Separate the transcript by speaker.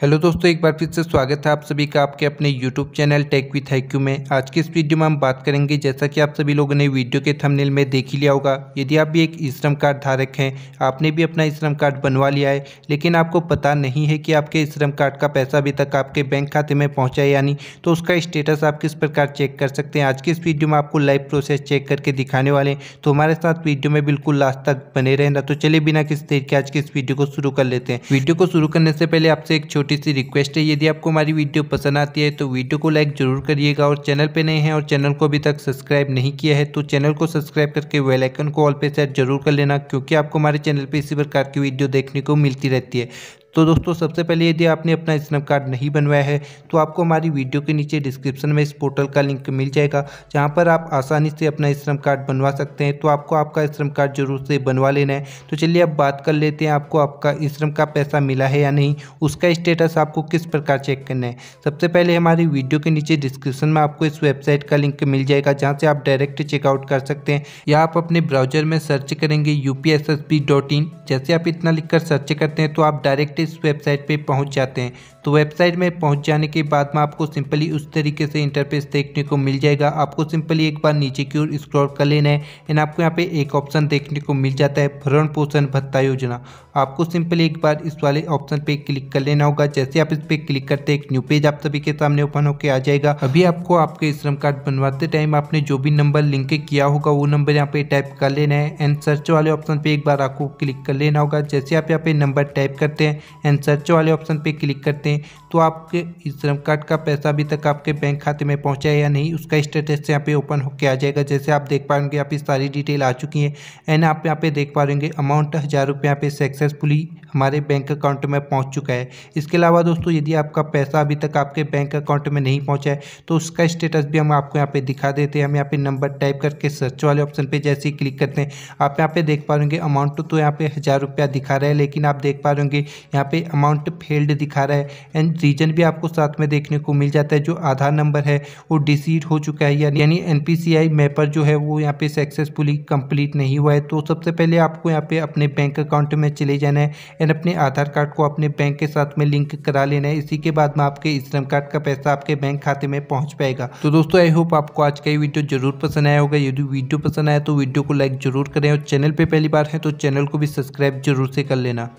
Speaker 1: hello दोस्तों एक बार फिर से स्वागत है आप सभी का आपके अपने यूट्यूब चैनल टेक विथ हैक्यू में आज की इस वीडियो में हम बात करेंगे जैसा कि आप सभी लोगों ने वीडियो के थंबनेल में देख ही लिया होगा यदि आप भी एक श्रम कार्ड धारक हैं आपने भी अपना श्रम कार्ड बनवा लिया है लेकिन आपको पता नहीं है कि आपके श्रम कार्ड का पैसा अभी तक आपके बैंक खाते में पहुँचा है यानी तो उसका स्टेटस आप किस प्रकार चेक कर सकते हैं आज की इस वीडियो में आपको लाइव प्रोसेस चेक करके दिखाने वाले हैं तो हमारे साथ वीडियो में बिल्कुल लास्ट तक बने रहना तो चलिए बिना किसी देर के आज की इस वीडियो को शुरू कर लेते हैं वीडियो को शुरू करने से पहले आपसे एक छोटी छोटी सी रिक्वेस्ट है यदि आपको हमारी वीडियो पसंद आती है तो वीडियो को लाइक जरूर करिएगा और चैनल पर नए हैं और चैनल को अभी तक सब्सक्राइब नहीं किया है तो चैनल को सब्सक्राइब करके वेलाइकन को ऑल पे सेट जरूर कर लेना क्योंकि आपको हमारे चैनल पर इसी प्रकार की वीडियो देखने को मिलती रहती है तो दोस्तों सबसे पहले यदि आपने अपना स्नैप कार्ड नहीं बनवाया है तो आपको हमारी वीडियो के नीचे डिस्क्रिप्शन में इस पोर्टल का लिंक मिल जाएगा जहाँ पर आप आसानी से अपना स्नैप कार्ड बनवा सकते हैं तो आपको आपका स्नैप कार्ड जरूर से बनवा लेना है तो चलिए अब बात कर लेते हैं आपको आपका श्रम का पैसा मिला है या नहीं उसका स्टेटस आपको किस प्रकार चेक करना है सबसे पहले हमारी वीडियो के नीचे डिस्क्रिप्शन में आपको इस वेबसाइट का लिंक मिल जाएगा जहाँ से आप डायरेक्ट चेकआउट कर सकते हैं या आप अपने ब्राउजर में सर्च करेंगे यू जैसे आप इतना लिखकर सर्च करते हैं तो आप डायरेक्ट इस वेबसाइट पे पहुंच जाते हैं तो वेबसाइट में पहुंच जाने के बाद में आपको सिंपली उस तरीके से इंटरफेस देखने को मिल जाएगा आपको सिंपली एक बार नीचे की ओर स्क्रॉल कर लेना है एंड आपको यहाँ पे एक ऑप्शन देखने को मिल जाता है भरण पोषण भत्ता योजना आपको सिंपली एक बार इस वाले ऑप्शन पे क्लिक कर लेना होगा जैसे आप इस पर क्लिक करते एक न्यू पेज आप सभी के सामने ओपन होकर आ जाएगा अभी आपको आपके श्रम कार्ड बनवाते टाइम आपने जो भी नंबर लिंक किया होगा वो नंबर यहाँ पे टाइप कर लेना है एंड सर्च वाले ऑप्शन पे एक बार आपको क्लिक कर लेना होगा जैसे आप यहाँ पे नंबर टाइप करते हैं एंड सर्च वाले ऑप्शन पे क्लिक करते हैं तो आपके श्रम कार्ड का पैसा अभी तक आपके बैंक खाते में पहुँचा है या नहीं उसका स्टेटस यहाँ पे ओपन होकर आ जाएगा जैसे आप देख पाएंगे यहाँ पे सारी डिटेल आ चुकी है एंड आप यहाँ पे देख पा होंगे अमाउंट हज़ार रुपये यहाँ पे सक्सेसफुली हमारे बैंक अकाउंट में पहुंच चुका है इसके अलावा दोस्तों यदि आपका पैसा अभी तक आपके बैंक अकाउंट में नहीं पहुंचा है तो उसका स्टेटस भी हम आपको यहाँ पे दिखा देते हैं हम यहाँ पे नंबर टाइप करके सर्च वाले ऑप्शन पे जैसे ही क्लिक करते हैं आप यहाँ पे देख पा रहे अमाउंट तो यहाँ पे हज़ार रुपया दिखा रहा है लेकिन आप देख पा रहे होंगे यहाँ पे अमाउंट फेल्ड दिखा रहा है एंड रीजन भी आपको साथ में देखने को मिल जाता है जो आधार नंबर है वो डिसीड हो चुका है यानी यानी एन मैपर जो है वो यहाँ पे सक्सेसफुली कंप्लीट नहीं हुआ है तो सबसे पहले आपको यहाँ पे अपने बैंक अकाउंट में चले जाना है एंड अपने आधार कार्ड को अपने बैंक के साथ में लिंक करा लेना है इसी के बाद में आपके श्रम कार्ड का पैसा आपके बैंक खाते में पहुंच पाएगा तो दोस्तों आई होप आपको आज का ये वीडियो जरूर पसंद आया होगा यदि वीडियो पसंद आया तो वीडियो को लाइक जरूर करें और चैनल पर पहली बार है तो चैनल को भी सब्सक्राइब जरूर से कर लेना